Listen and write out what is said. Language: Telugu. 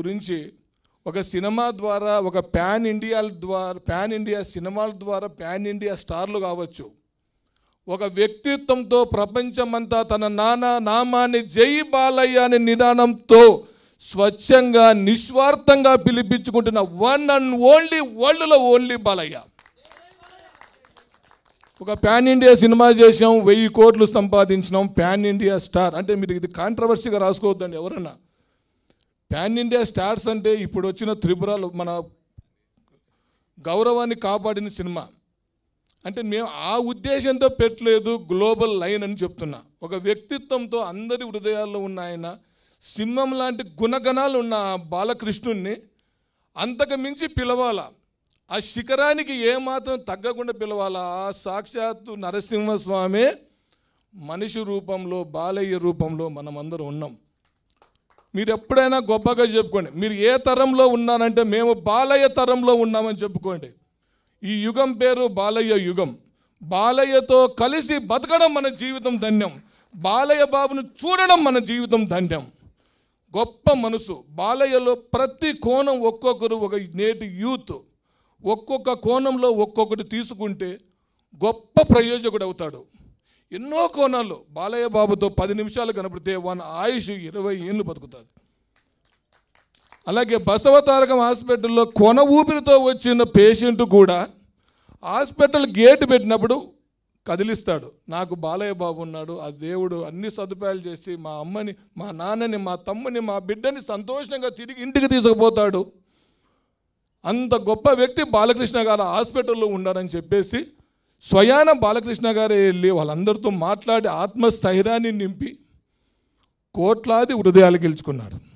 గురించి ఒక సినిమా ద్వారా ఒక ప్యాన్ ఇండియా ద్వారా ప్యాన్ ఇండియా సినిమాల ద్వారా ప్యాన్ ఇండియా స్టార్లు కావచ్చు ఒక వ్యక్తిత్వంతో ప్రపంచమంతా తన నాన్న నామాన్ని జై బాలయ్య అనే నిదానంతో స్వచ్ఛంగా నిస్వార్థంగా పిలిపించుకుంటున్న వన్ అండ్ ఓన్లీ వరల్డ్లో ఓన్లీ బాలయ్య ఒక ప్యాన్ ఇండియా సినిమా చేసాం వెయ్యి కోట్లు సంపాదించినాం ప్యాన్ ఇండియా స్టార్ అంటే మీరు ఇది కాంట్రవర్సీగా రాసుకోవద్దండి ఎవరన్నా పాన్ ఇండియా స్టార్స్ అంటే ఇప్పుడు వచ్చిన త్రిపురలు మన గౌరవాన్ని కాపాడిన సినిమా అంటే మేము ఆ ఉద్దేశంతో పెట్టలేదు గ్లోబల్ లైన్ అని చెప్తున్నా ఒక వ్యక్తిత్వంతో అందరి హృదయాల్లో ఉన్న ఆయన సింహం లాంటి గుణగణాలు ఉన్న బాలకృష్ణుణ్ణి అంతకు మించి పిలవాలా ఆ శిఖరానికి ఏమాత్రం తగ్గకుండా పిలవాలా ఆ సాక్షాత్తు నరసింహస్వామి మనిషి రూపంలో బాలయ్య రూపంలో మనమందరం ఉన్నాం మీరు ఎప్పుడైనా గొప్పగా చెప్పుకోండి మీరు ఏ తరంలో ఉన్నారంటే మేము బాలయ్య తరంలో ఉన్నామని చెప్పుకోండి ఈ యుగం పేరు బాలయ్య యుగం బాలయ్యతో కలిసి బతకడం మన జీవితం ధన్యం బాలయ్య బాబును చూడడం మన జీవితం ధన్యం గొప్ప మనసు బాలయ్యలో ప్రతి కోణం ఒక్కొక్కరు ఒక నేటి యూత్ ఒక్కొక్క కోణంలో ఒక్కొక్కటి తీసుకుంటే గొప్ప ప్రయోజకుడు అవుతాడు ఎన్నో కోణాల్లో బాలయ్య బాబుతో పది నిమిషాలు కనపడితే వాళ్ళ ఆయుష్ ఇరవై ఏళ్ళు బతుకుతుంది అలాగే బసవతారకం హాస్పిటల్లో కొన ఊపిరితో వచ్చిన పేషెంట్ కూడా హాస్పిటల్ గేట్ పెట్టినప్పుడు కదిలిస్తాడు నాకు బాలయ్య బాబు ఉన్నాడు ఆ దేవుడు అన్ని సదుపాయాలు చేసి మా అమ్మని మా నాన్నని మా తమ్ముని మా బిడ్డని సంతోషంగా తిరిగి ఇంటికి తీసుకుపోతాడు అంత గొప్ప వ్యక్తి బాలకృష్ణ గారు హాస్పిటల్లో ఉండారని చెప్పేసి స్వయాన బాలకృష్ణ గారే వెళ్ళి వాళ్ళందరితో మాట్లాడి ఆత్మస్థైర్యాన్ని నింపి కోట్లాది హృదయాలు గెలుచుకున్నాడు